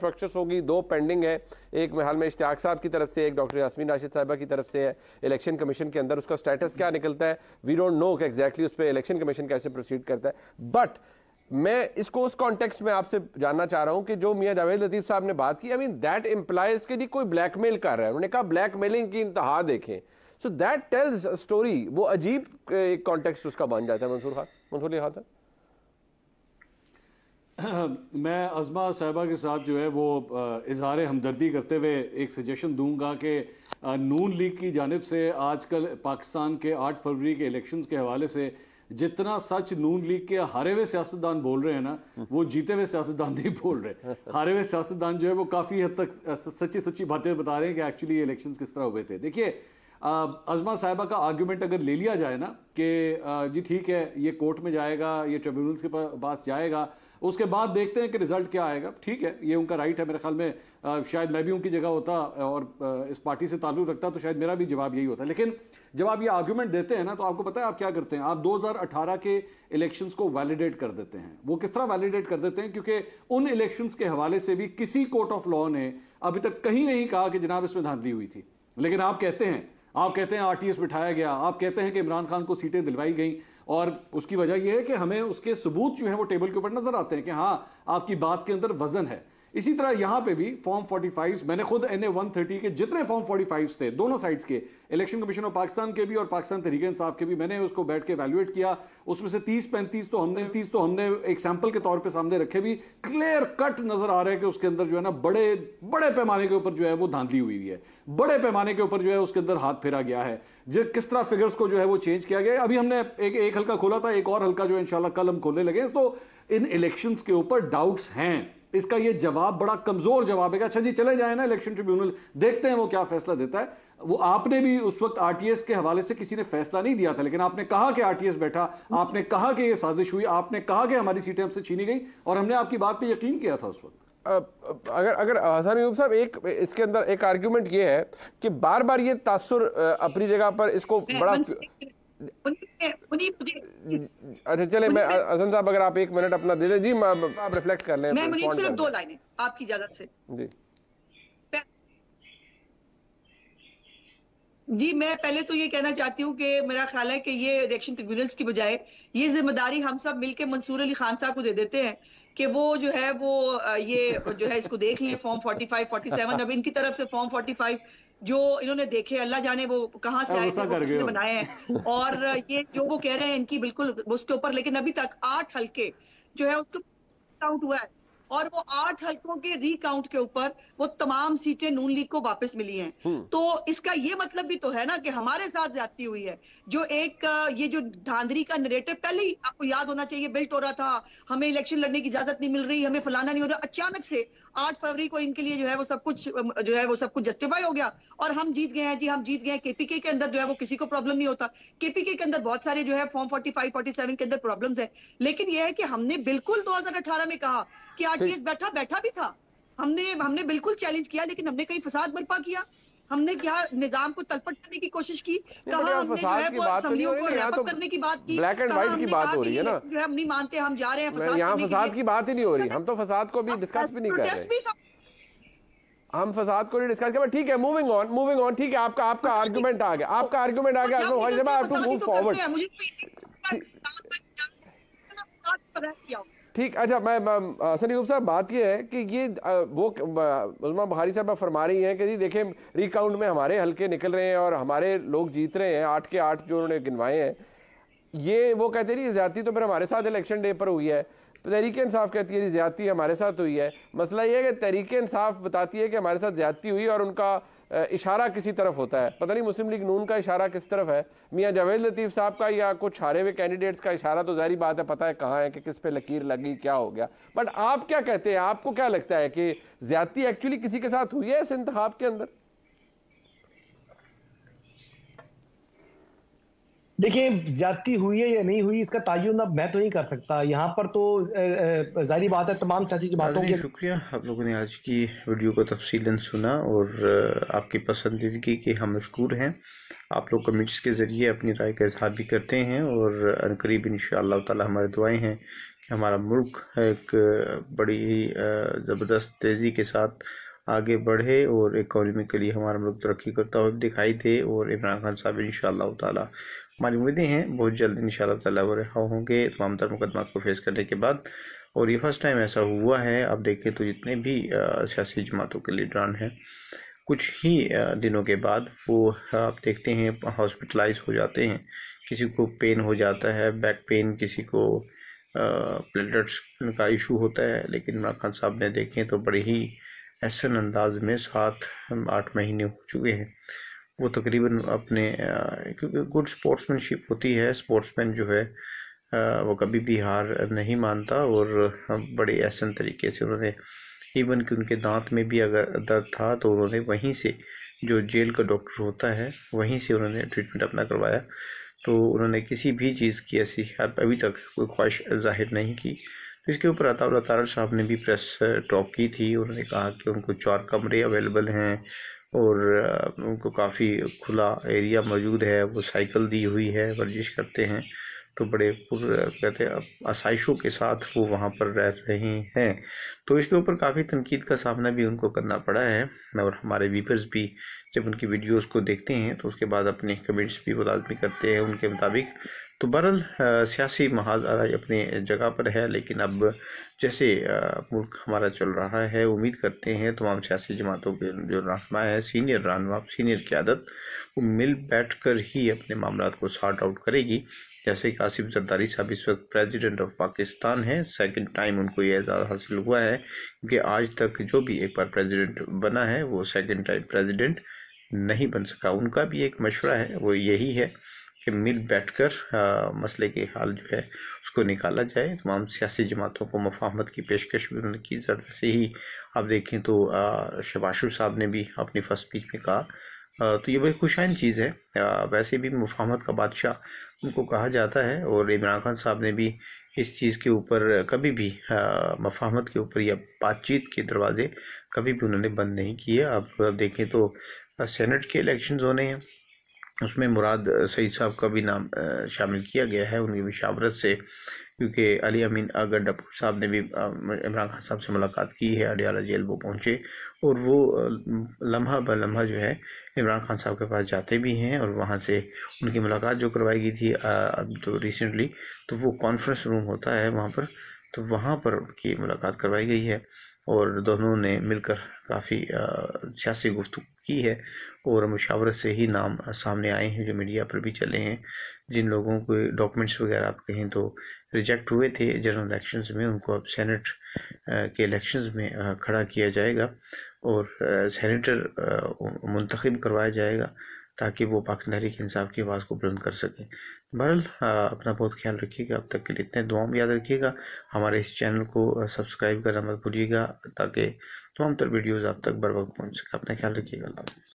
Fractures होगी दो pending है एक हाल में इश्तियाक साहब की तरफ से एक डॉक्टर यासमीन राशिद साहबा की तरफ से है इलेक्शन कमीशन के अंदर उसका स्टेटस क्या निकलता है वी डोंट नो कि एग्जैक्टली उस पर इलेक्शन कमीशन कैसे प्रोसीड करता है बट मैं इसको उस कॉन्टेक्स्ट में आपसे जानना चाह रहा हूं कि जो मियां जावेद लतीफ साहब ने बात की आई मीन दैट इंप्लाइज के जी कोई ब्लैकमेल कर रहा है उन्होंने कहा ब्लैकमेलिंग की इंतहा देखें सो दैट टेल्स स्टोरी वो अजीब एक कॉन्टेक्स्ट उसका बन जाता है मंसूर खान मंसूर खान मैं अजमा साहबा के साथ जो है वो इजहार हमदर्दी करते हुए एक सजेशन दूंगा कि नून लीग की जानब से आजकल पाकिस्तान के 8 फरवरी के इलेक्शंस के हवाले से जितना सच नून लीग के हारे हुए सियासतदान बोल रहे हैं ना वो जीते हुए सियासतदान नहीं बोल रहे हारे हुए सियासतदान जो है वो काफ़ी हद तक सच्ची सच्ची बातें बता रहे हैं कि एक्चुअली ये इलेक्शन किस तरह हुए थे देखिए अजमा साहबा का आर्ग्यूमेंट अगर ले लिया जाए ना कि जी ठीक है ये कोर्ट में जाएगा ये ट्रिब्यूनल्स के पास जाएगा उसके बाद देखते हैं कि रिजल्ट क्या आएगा ठीक है ये उनका राइट है मेरे ख्याल में आ, शायद मैं भी उनकी जगह होता और आ, इस पार्टी से ताल्लुक रखता तो शायद मेरा भी जवाब यही होता लेकिन जब आप ये आर्ग्यूमेंट देते हैं ना तो आपको पता है आप क्या करते हैं आप 2018 के इलेक्शंस को वैलिडेट कर देते हैं वो किस तरह वैलिडेट कर देते हैं क्योंकि उन इलेक्शंस के हवाले से भी किसी कोर्ट ऑफ लॉ ने अभी तक कहीं नहीं कहा कि जनाब इसमें धांधली हुई थी लेकिन आप कहते हैं आप कहते हैं आरटीएस बिठाया गया आप कहते हैं कि इमरान खान को सीटें दिलवाई गई और उसकी वजह यह है कि हमें उसके सबूत जो है वो टेबल के ऊपर नजर आते हैं कि हाँ आपकी बात के अंदर वजन है इसी तरह यहां पे भी फॉर्म 45 मैंने खुद एन ए के जितने फॉर्म 45 थे दोनों साइड्स के इलेक्शन कमीशन ऑफ पाकिस्तान के भी और पाकिस्तान तरीके इंसाफ के भी मैंने उसको बैठ के वैल्यूएट किया उसमें से 30 पैंतीस तो हमने 30 तो हमने एक सैंपल के तौर पे सामने रखे भी क्लियर कट नजर आ रहा है कि उसके अंदर जो है ना बड़े बड़े पैमाने के ऊपर जो है वो धांधली हुई है बड़े पैमाने के ऊपर जो है उसके अंदर हाथ फेरा गया है जो किस तरह फिगर्स को जो है वो चेंज किया गया अभी हमने एक एक हल्का खोला था एक और हल्का जो है इंशाल्लाह कल हम खोलने लगे तो इन इलेक्शंस के ऊपर डाउट्स हैं इसका यह जवाब बड़ा कमजोर जवाब है अच्छा जी चले जाए ना इलेक्शन ट्रिब्यूनल देखते हैं वो क्या फैसला देता है वो आपने भी उस वक्त आरटीएस के हवाले से किसी ने फैसला नहीं दिया था लेकिन आपने कहा कि आरटीएस बैठा आपने कहा कि ये साजिश हुई आपने कहा कि हमारी सीटें हमसे छीनी गई और हमने आपकी बात पे यकीन किया था उस वक्त अगर अगर हसन यूब साहब एक इसके अंदर एक आर्ग्यूमेंट ये है कि बार बार ये तासुर अपनी जगह पर इसको बड़ा अच्छा चले मैं असन साहब अगर आप एक मिनट अपना दे दे जी मैं आप रिफ्लेक्ट कर लें मैं मुझे सिर्फ दो लाइनें आपकी इजाजत से जी जी मैं पहले तो ये कहना चाहती हूँ कि मेरा ख्याल है कि ये इलेक्शन ट्रिब्यूनल्स की बजाय ये जिम्मेदारी हम सब मिलकर मंसूर अली खान साहब को दे देते हैं कि वो जो है वो ये जो है इसको देख लें फॉर्म 45, 47 अब इनकी तरफ से फॉर्म 45 जो इन्होंने देखे अल्लाह जाने वो कहाँ से हाँ, आए थे बनाए हैं और ये जो वो कह रहे हैं इनकी बिल्कुल उसके ऊपर लेकिन अभी तक आठ हल्के जो है उसको आउट हुआ है और वो आठ हल्कों के रीकाउंट के ऊपर वो तमाम सीटें नून लीग को वापस मिली हैं हम्म। तो इसका ये मतलब भी तो है ना कि हमारे साथ जाती हुई है जो एक ये जो धांधरी का नरेटर पहले ही आपको याद होना चाहिए बिल्ट हो रहा था हमें इलेक्शन लड़ने की इजाजत नहीं मिल रही हमें फलाना नहीं हो रहा अचानक से आठ फरवरी को इनके लिए जो है वो सब कुछ जो है वो सब कुछ जस्टिफाई हो गया और हम जीत गए हैं जी हम जीत गए केपीके के अंदर जो है वो किसी को प्रॉब्लम नहीं होता केपीके के अंदर बहुत सारे जो है form forty five forty seven के अंदर प्रॉब्लम है लेकिन यह है कि हमने बिल्कुल दो हजार अठारह में कहा कि आठ केस बैठा बैठा भी था हमने हमने बिल्कुल चैलेंज किया लेकिन हमने कहीं फसाद बर्पा किया हमने क्या निजाम को तलपट करने की कोशिश की कहा हमने जो है वो असम्बलियों तो को रैप तो करने की बात की ब्लैक एंड व्हाइट की बात हो रही है ना हम नहीं मानते हम जा रहे हैं यहाँ फसाद की बात ही नहीं हो रही हम तो फसाद को भी डिस्कस हाँ, भी नहीं कर रहे हम फसाद को डिस्कस कर ठीक है मूविंग ऑन मूविंग ऑन ठीक है आपका आपका आर्ग्यूमेंट अच्छा, आ गया तो आपका आर्ग्यूमेंट आ तो गया टू मूव फॉरवर्ड ठीक अच्छा मैं सनी गुप्ता साहब बात यह है कि ये वो उजमा बुहारी साहब फरमा रही हैं कि जी देखें रिकाउंट में हमारे हल्के निकल रहे हैं और हमारे लोग जीत रहे हैं आठ के आठ जो उन्होंने गिनवाए हैं ये वो कहते जी ज्यादा तो फिर हमारे साथ इलेक्शन डे पर हुई है तहरीक इंसाफ कहती है जी ज्यादा हमारे साथ हुई है मसला ये है कि तहरीक इंसाफ बताती है कि हमारे साथ ज्यादा हुई और उनका इशारा किसी तरफ होता है पता नहीं मुस्लिम लीग नून का इशारा किस तरफ है मियाँ जावेद लतीफ़ साहब का या कुछ हारे हुए कैंडिडेट्स का इशारा तो जारी बात है पता है कहाँ है कि किस पे लकीर लगी क्या हो गया बट आप क्या कहते हैं आपको क्या लगता है कि ज्यादती एक्चुअली किसी के साथ हुई है इस इंतब के अंदर देखिए ज्यादती हुई है या नहीं हुई इसका तयन अब मैं तो नहीं कर सकता यहाँ पर तो जारी बात है तमाम सियासी जमातों के शुक्रिया आप लोगों ने आज की वीडियो को तफसीला सुना और आपकी पसंदीदगी के हम मशहूर हैं आप लोग कमेंट्स के ज़रिए अपनी राय का इजहार भी करते हैं और करीब इन ताला हमारे दुआएं हैं कि हमारा मुल्क एक बड़ी ज़बरदस्त तेज़ी के साथ आगे बढ़े और इकोनॉमिकली हमारा मुल्क तरक्की करता हुआ दिखाई दे और इमरान खान साहब इन ताला हमारी उम्मीदें हैं बहुत जल्द इन शाह रहा होंगे तमाम तर मुकदमा को फेस करने के बाद और ये फर्स्ट टाइम ऐसा हुआ है आप देखें तो जितने भी सियासी जमातों के लीडरान हैं कुछ ही दिनों के बाद वो आप देखते हैं हॉस्पिटलाइज हो जाते हैं किसी को पेन हो जाता है बैक पेन किसी को प्लेटर्स का इशू होता है लेकिन इमरान खान साहब ने देखें तो बड़े ही ऐसा अंदाज में सात आठ महीने हो चुके हैं वो तकरीबन अपने क्योंकि गुड स्पोर्ट्समैनशिप होती है स्पोर्ट्समैन जो है वो कभी भी हार नहीं मानता और बड़े ऐसन तरीके से उन्होंने इवन कि उनके दांत में भी अगर दर्द था तो उन्होंने वहीं से जो जेल का डॉक्टर होता है वहीं से उन्होंने ट्रीटमेंट अपना करवाया तो उन्होंने किसी भी चीज़ की ऐसी अभी तक कोई ख्वाहिश जाहिर नहीं की तो इसके ऊपर अता साहब ने भी प्रेस टॉक की थी उन्होंने कहा कि उनको चार कमरे अवेलेबल हैं और उनको काफ़ी खुला एरिया मौजूद है वो साइकिल दी हुई है वर्जिश करते हैं तो बड़े कहते हैं आसाइशों के साथ वो वहाँ पर रह रहे हैं तो इसके ऊपर काफ़ी तनकीद का सामना भी उनको करना पड़ा है और हमारे वीपर्स भी जब उनकी वीडियोस को देखते हैं तो उसके बाद अपने कमेंट्स भी वो लाजमी करते हैं उनके मुताबिक तो बहरल सियासी माहौल अपने जगह पर है लेकिन अब जैसे मुल्क हमारा चल रहा है उम्मीद करते हैं तमाम सियासी जमातों के जो रहनमा है सीनियर रहनमा सीनियर क्यादत वो मिल बैठ कर ही अपने मामला को सॉर्ट आउट करेगी जैसे कि आसिफ जरदारी साहब इस वक्त प्रेसिडेंट ऑफ पाकिस्तान है सेकंड टाइम उनको ये एजाज़ हासिल हुआ है कि आज तक जो भी एक बार प्रेसिडेंट बना है वो सेकंड टाइम प्रेसिडेंट नहीं बन सका उनका भी एक मशवरा है वो यही है के मिल बैठकर मसले के हाल जो है उसको निकाला जाए तमाम सियासी जमातों को मफाहमत की पेशकश भी उन्होंने की जरूरत से ही आप देखें तो शबाशु साहब ने भी अपनी फर्स्ट स्पीच में कहा तो ये बड़ी खुशाइन चीज़ है वैसे भी मुफाहमत का बादशाह उनको कहा जाता है और इमरान खान साहब ने भी इस चीज़ के ऊपर कभी भी मफाहमत के ऊपर या बातचीत के दरवाजे कभी भी उन्होंने बंद नहीं किए अब देखें तो सेनेट के इलेक्शंस होने हैं उसमें मुराद सईद साहब का भी नाम शामिल किया गया है उनकी मशावरत से क्योंकि अली अमीन आगर डपूर साहब ने भी इमरान खान साहब से मुलाकात की है अडियाला जेल वो पहुँचे और वो लम्हा ब लम्हा जो है इमरान खान साहब के पास जाते भी हैं और वहाँ से उनकी मुलाकात जो करवाई गई थी अब तो रिसेंटली तो वो कॉन्फ्रेंस रूम होता है वहाँ पर तो वहाँ पर उनकी मुलाकात करवाई गई है और दोनों ने मिलकर काफ़ी सियासी गुफ्तु की है और मुशावरत से ही नाम सामने आए हैं जो मीडिया पर भी चले हैं जिन लोगों के डॉक्यूमेंट्स वगैरह आप कहें तो रिजेक्ट हुए थे जनरल इलेक्शंस में उनको अब सेनेट के इलेक्शंस में खड़ा किया जाएगा और सेनेटर मुंतखब करवाया जाएगा ताकि वो पाकिस्तानी के इंसाफ की आवाज़ को बुलंद कर सकें बहरल अपना बहुत ख्याल रखिएगा अब तक के लिए इतने दुआ में याद रखिएगा हमारे इस चैनल को सब्सक्राइब करना मत भूलिएगा ताकि तमाम तर वीडियोज़ आप तक बर वक्त पहुँच सके अपना ख्याल रखिएगा